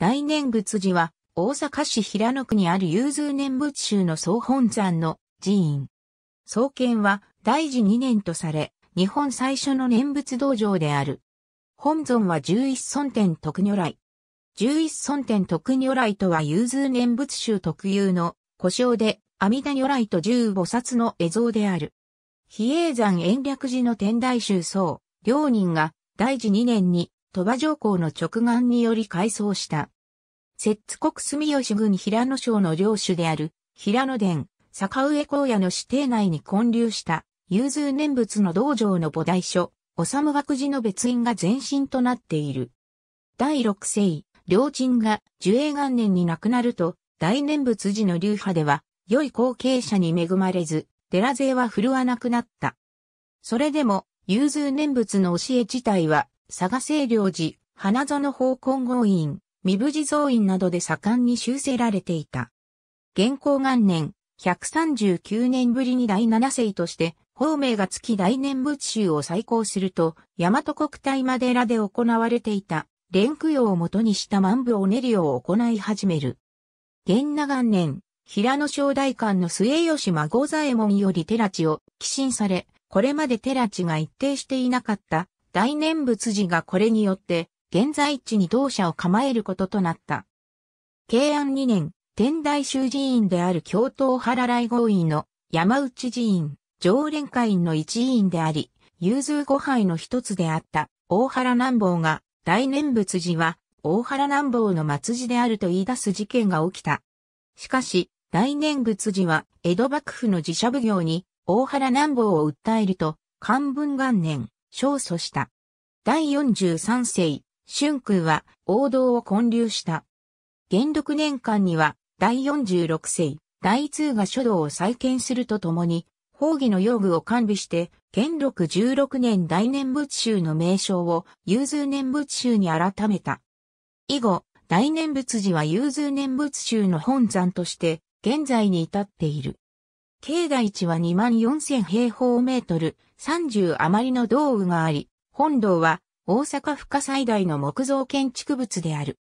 大念仏寺は、大阪市平野区にある融通念仏宗の総本山の寺院。創建は、大治2年とされ、日本最初の念仏道場である。本尊は十一尊天徳如来。十一尊天徳如来とは融通念仏宗特有の故障で、阿弥陀如来と十菩薩の絵像である。比叡山延暦寺の天台宗僧、両人が、大治2年に鳥羽上皇の直眼により改装した。摂津国住吉郡平野省の領主である平野殿、坂上荒野の指定内に建立した融通念仏の道場の菩提書、修学寺の別院が前身となっている。第六世、両鎮が樹永元年に亡くなると、大念仏寺の流派では、良い後継者に恵まれず、寺勢は振るわなくなった。それでも、融通念仏の教え自体は、佐賀清涼寺、花園奉公、合院、三部地蔵院などで盛んに修正られていた。元寇元年、139年ぶりに第七世として、法名が月大念仏宗を再興すると、大和国体まで寺で行われていた、蓮供養をもとにした万部を練りを行い始める。元那元年、平野正大官の末吉孫左衛門より寺地を寄進され、これまで寺地が一定していなかった大念仏寺がこれによって、現在地に当社を構えることとなった。慶安2年、天台宗寺院である京都大原来合院の山内寺院、常連会員の一員であり、融通五輩の一つであった大原南坊が、大念仏寺は大原南坊の末寺であると言い出す事件が起きた。しかし、大念仏寺は江戸幕府の寺社奉行に大原南坊を訴えると、漢文元年、勝訴した。第43世、春空は王道を建立した。元禄年間には、第46世、大通が書道を再建するとともに、法義の用具を完備して、元禄16年大念仏宗の名称を融通念仏宗に改めた。以後、大念仏寺は融通念仏宗の本山として、現在に至っている。境内地は24,000平方メートル、30余りの道具があり、本堂は大阪府下最大の木造建築物である。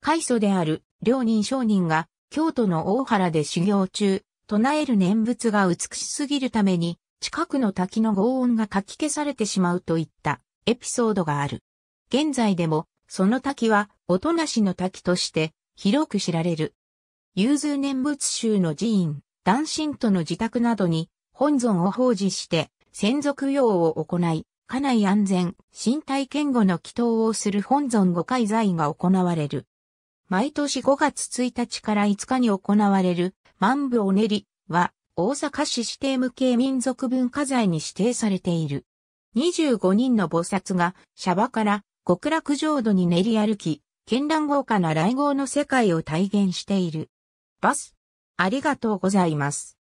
開祖である、両人商人が、京都の大原で修行中、唱える念仏が美しすぎるために、近くの滝の轟音がかき消されてしまうといったエピソードがある。現在でも、その滝は、音無しの滝として、広く知られる。融通念仏宗の寺院、男神との自宅などに本尊を奉仕して先祖供養を行い、家内安全、身体健護の祈祷をする本尊5回在が行われる。毎年5月1日から5日に行われる万部おねりは大阪市指定無形民族文化財に指定されている。25人の菩薩がシャバから極楽浄土に練り歩き、絢爛豪華な来合の世界を体現している。バス、ありがとうございます。